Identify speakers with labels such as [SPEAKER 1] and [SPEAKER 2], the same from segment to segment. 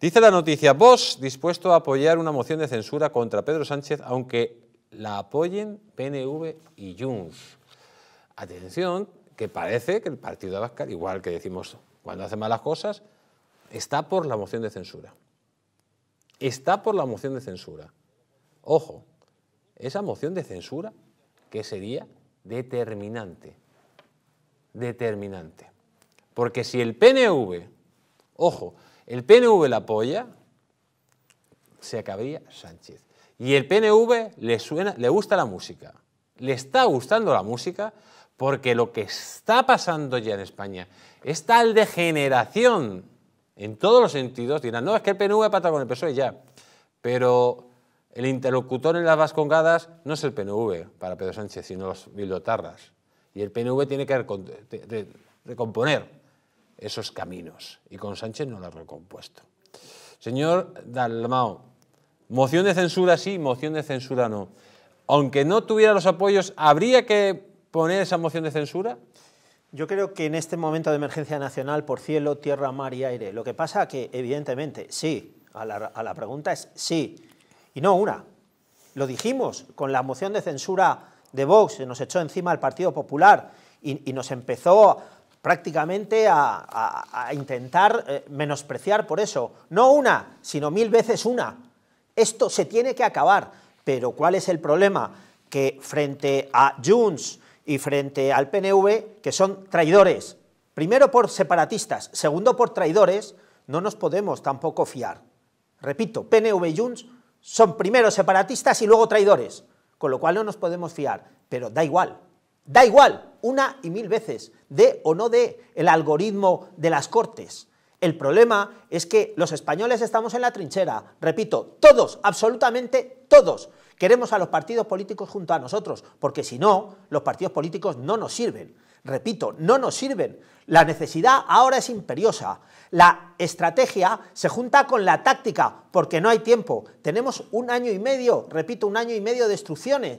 [SPEAKER 1] Dice la noticia, vos dispuesto a apoyar una moción de censura contra Pedro Sánchez, aunque la apoyen PNV y Junts. Atención, que parece que el partido de igual que decimos cuando hace malas cosas, está por la moción de censura. Está por la moción de censura. Ojo, esa moción de censura que sería determinante. Determinante. Porque si el PNV, ojo, el PNV la apoya, se acabaría Sánchez. Y el PNV le, suena, le gusta la música. Le está gustando la música porque lo que está pasando ya en España es tal degeneración en todos los sentidos. Dirán, no, es que el PNV pata con el PSOE ya. Pero el interlocutor en las vascongadas no es el PNV para Pedro Sánchez, sino los bildotarras. Y el PNV tiene que recomponer esos caminos. Y con Sánchez no lo ha recompuesto. Señor Dalmao, moción de censura sí, moción de censura no. Aunque no tuviera los apoyos, ¿habría que poner esa moción de censura?
[SPEAKER 2] Yo creo que en este momento de emergencia nacional por cielo, tierra, mar y aire. Lo que pasa que, evidentemente, sí, a la, pregunta es sí, y no una. Lo dijimos con la moción de censura de Vox, se nos echó encima el Partido Popular y, y nos empezó prácticamente a, intentar eh, menospreciar por eso. No una, sino mil veces una. Esto se tiene que acabar. Pero ¿cuál es el problema? Que frente a Junts y frente al PNV, que son traidores, primero por separatistas, segundo por traidores, no nos podemos tampoco fiar. Repito, PNV y Junts son primero separatistas y luego traidores, con lo cual no nos podemos fiar, pero da igual, Da igual, una y mil veces, de o no de el algoritmo de las cortes. El problema es que los españoles estamos en la trinchera, repito, todos, absolutamente todos. Queremos a los partidos políticos junto a nosotros, porque si no, los partidos políticos no nos sirven. Repito, no nos sirven. La necesidad ahora es imperiosa. La estrategia se junta con la táctica, porque no hay tiempo. Tenemos un año y medio, repito, un año y medio de instrucciones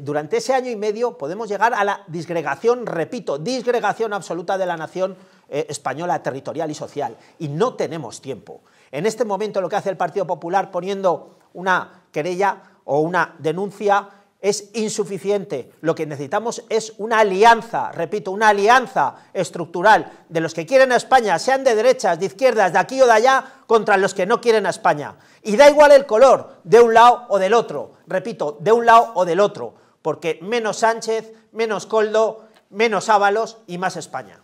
[SPEAKER 2] durante ese año y medio podemos llegar a la disgregación, repito, disgregación absoluta de la nación eh, española territorial y social. Y no tenemos tiempo. En este momento lo que hace el Partido Popular poniendo una querella o una denuncia es insuficiente. Lo que necesitamos es una alianza, repito, una alianza estructural de los que quieren a España, sean de derechas, de izquierdas, de aquí o de allá, contra los que no quieren a España. Y da igual el color, de un lado o del otro, repito, de un lado o del otro porque menos Sánchez, menos Coldo, menos Ábalos y más España.